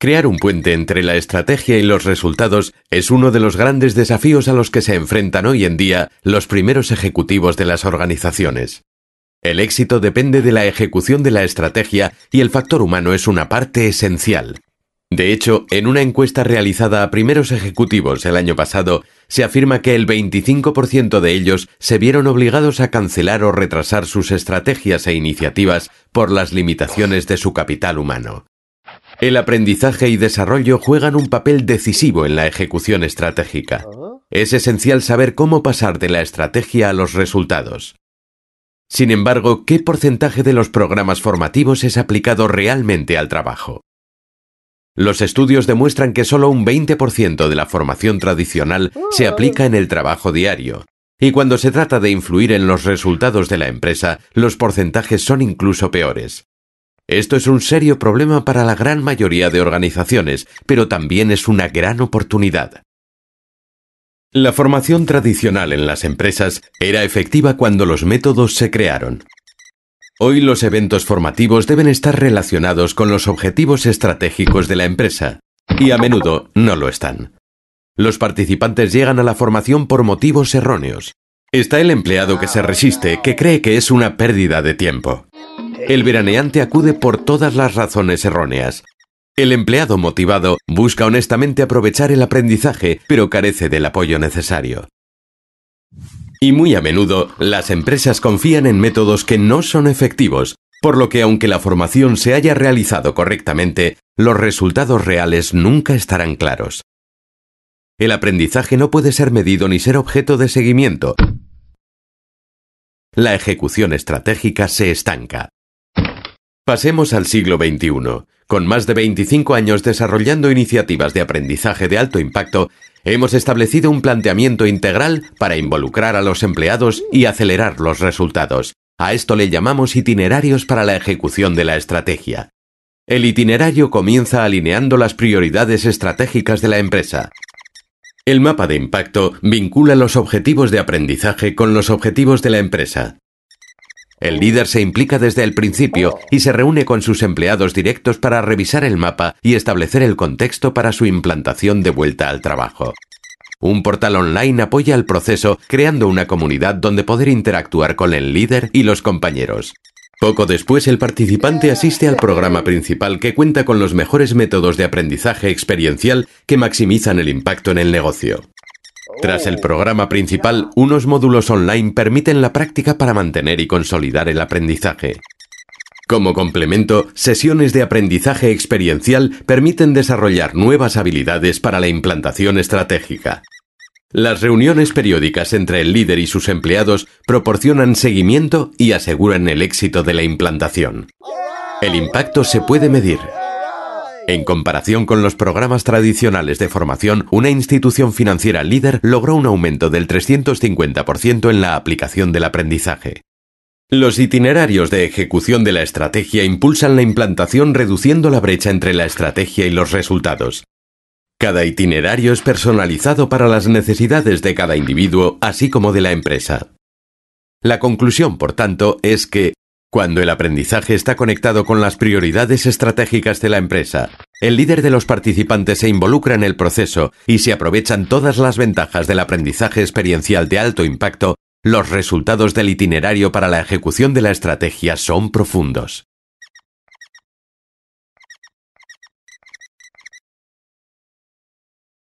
Crear un puente entre la estrategia y los resultados es uno de los grandes desafíos a los que se enfrentan hoy en día los primeros ejecutivos de las organizaciones. El éxito depende de la ejecución de la estrategia y el factor humano es una parte esencial. De hecho, en una encuesta realizada a primeros ejecutivos el año pasado, se afirma que el 25% de ellos se vieron obligados a cancelar o retrasar sus estrategias e iniciativas por las limitaciones de su capital humano. El aprendizaje y desarrollo juegan un papel decisivo en la ejecución estratégica. Es esencial saber cómo pasar de la estrategia a los resultados. Sin embargo, ¿qué porcentaje de los programas formativos es aplicado realmente al trabajo? Los estudios demuestran que solo un 20% de la formación tradicional se aplica en el trabajo diario, y cuando se trata de influir en los resultados de la empresa, los porcentajes son incluso peores. Esto es un serio problema para la gran mayoría de organizaciones, pero también es una gran oportunidad. La formación tradicional en las empresas era efectiva cuando los métodos se crearon. Hoy los eventos formativos deben estar relacionados con los objetivos estratégicos de la empresa, y a menudo no lo están. Los participantes llegan a la formación por motivos erróneos. Está el empleado que se resiste, que cree que es una pérdida de tiempo el veraneante acude por todas las razones erróneas. El empleado motivado busca honestamente aprovechar el aprendizaje, pero carece del apoyo necesario. Y muy a menudo, las empresas confían en métodos que no son efectivos, por lo que aunque la formación se haya realizado correctamente, los resultados reales nunca estarán claros. El aprendizaje no puede ser medido ni ser objeto de seguimiento. La ejecución estratégica se estanca. Pasemos al siglo XXI. Con más de 25 años desarrollando iniciativas de aprendizaje de alto impacto, hemos establecido un planteamiento integral para involucrar a los empleados y acelerar los resultados. A esto le llamamos itinerarios para la ejecución de la estrategia. El itinerario comienza alineando las prioridades estratégicas de la empresa. El mapa de impacto vincula los objetivos de aprendizaje con los objetivos de la empresa. El líder se implica desde el principio y se reúne con sus empleados directos para revisar el mapa y establecer el contexto para su implantación de vuelta al trabajo. Un portal online apoya el proceso creando una comunidad donde poder interactuar con el líder y los compañeros. Poco después el participante asiste al programa principal que cuenta con los mejores métodos de aprendizaje experiencial que maximizan el impacto en el negocio. Tras el programa principal, unos módulos online permiten la práctica para mantener y consolidar el aprendizaje. Como complemento, sesiones de aprendizaje experiencial permiten desarrollar nuevas habilidades para la implantación estratégica. Las reuniones periódicas entre el líder y sus empleados proporcionan seguimiento y aseguran el éxito de la implantación. El impacto se puede medir, en comparación con los programas tradicionales de formación, una institución financiera líder logró un aumento del 350% en la aplicación del aprendizaje. Los itinerarios de ejecución de la estrategia impulsan la implantación reduciendo la brecha entre la estrategia y los resultados. Cada itinerario es personalizado para las necesidades de cada individuo, así como de la empresa. La conclusión, por tanto, es que cuando el aprendizaje está conectado con las prioridades estratégicas de la empresa, el líder de los participantes se involucra en el proceso y se aprovechan todas las ventajas del aprendizaje experiencial de alto impacto, los resultados del itinerario para la ejecución de la estrategia son profundos.